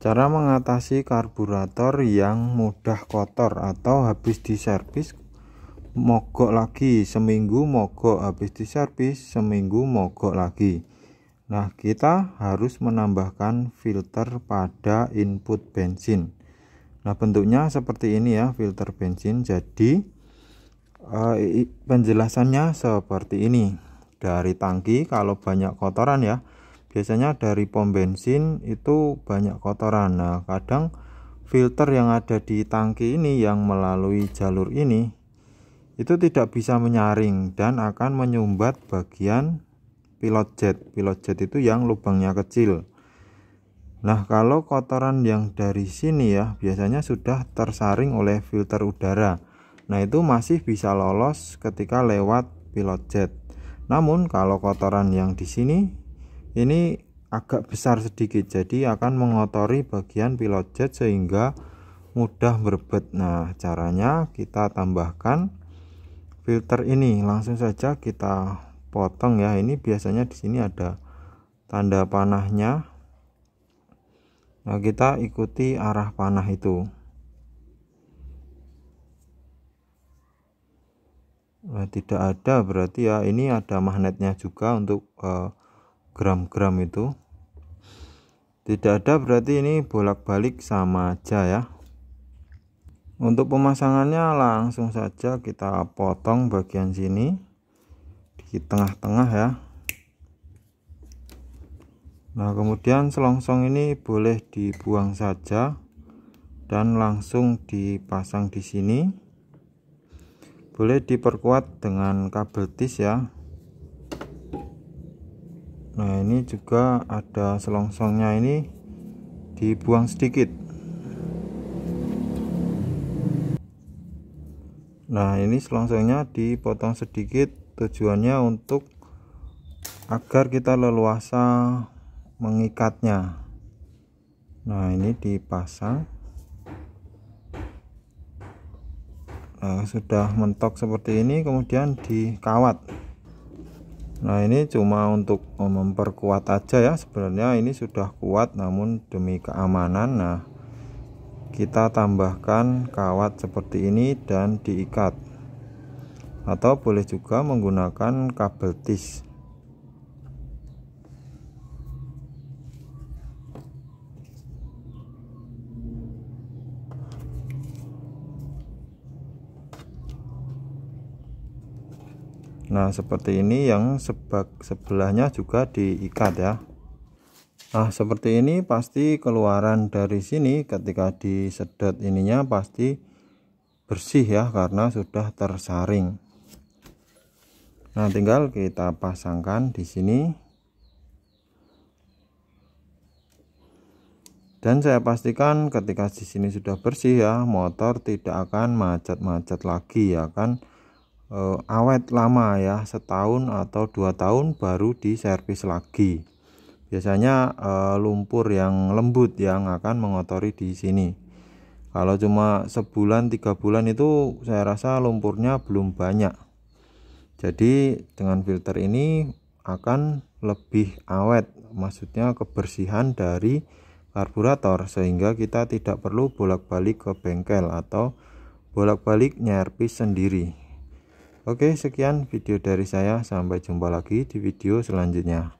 Cara mengatasi karburator yang mudah kotor atau habis diservis mogok lagi, seminggu mogok habis diservis, seminggu mogok lagi. Nah, kita harus menambahkan filter pada input bensin. Nah, bentuknya seperti ini ya, filter bensin. Jadi eh, penjelasannya seperti ini. Dari tangki kalau banyak kotoran ya, biasanya dari pom bensin itu banyak kotoran nah kadang filter yang ada di tangki ini yang melalui jalur ini itu tidak bisa menyaring dan akan menyumbat bagian pilot jet pilot jet itu yang lubangnya kecil Nah, kalau kotoran yang dari sini ya, biasanya sudah tersaring oleh filter udara. Nah, itu masih bisa lolos ketika lewat pilot jet. Namun, kalau kotoran yang di sini ini agak besar sedikit jadi akan mengotori bagian pilot jet sehingga mudah berbet nah caranya kita tambahkan filter ini langsung saja kita potong ya ini biasanya di sini ada tanda panahnya nah kita ikuti arah panah itu nah, tidak ada berarti ya ini ada magnetnya juga untuk uh, gram-gram itu tidak ada berarti ini bolak-balik sama aja ya untuk pemasangannya langsung saja kita potong bagian sini di tengah-tengah ya nah kemudian selongsong ini boleh dibuang saja dan langsung dipasang di sini boleh diperkuat dengan kabel tis ya nah ini juga ada selongsongnya ini dibuang sedikit nah ini selongsongnya dipotong sedikit tujuannya untuk agar kita leluasa mengikatnya nah ini dipasang nah, sudah mentok seperti ini kemudian dikawat Nah ini cuma untuk eh, memperkuat aja ya sebenarnya ini sudah kuat namun demi keamanan nah kita tambahkan kawat seperti ini dan diikat atau boleh juga menggunakan kabel tis Nah seperti ini yang sebag sebelahnya juga diikat ya Nah seperti ini pasti keluaran dari sini ketika disedot ininya pasti bersih ya karena sudah tersaring Nah tinggal kita pasangkan di sini dan saya pastikan ketika di sini sudah bersih ya motor tidak akan macet-macet lagi ya kan eh, awet lama ya setahun atau dua tahun baru diservis lagi biasanya eh, lumpur yang lembut yang akan mengotori di sini kalau cuma sebulan tiga bulan itu saya rasa lumpurnya belum banyak jadi dengan filter ini akan lebih awet maksudnya kebersihan dari karburator sehingga kita tidak perlu bolak-balik ke bengkel atau bolak-balik nyerpis sendiri Oke, sekian video dari saya. Sampai jumpa lagi di video selanjutnya.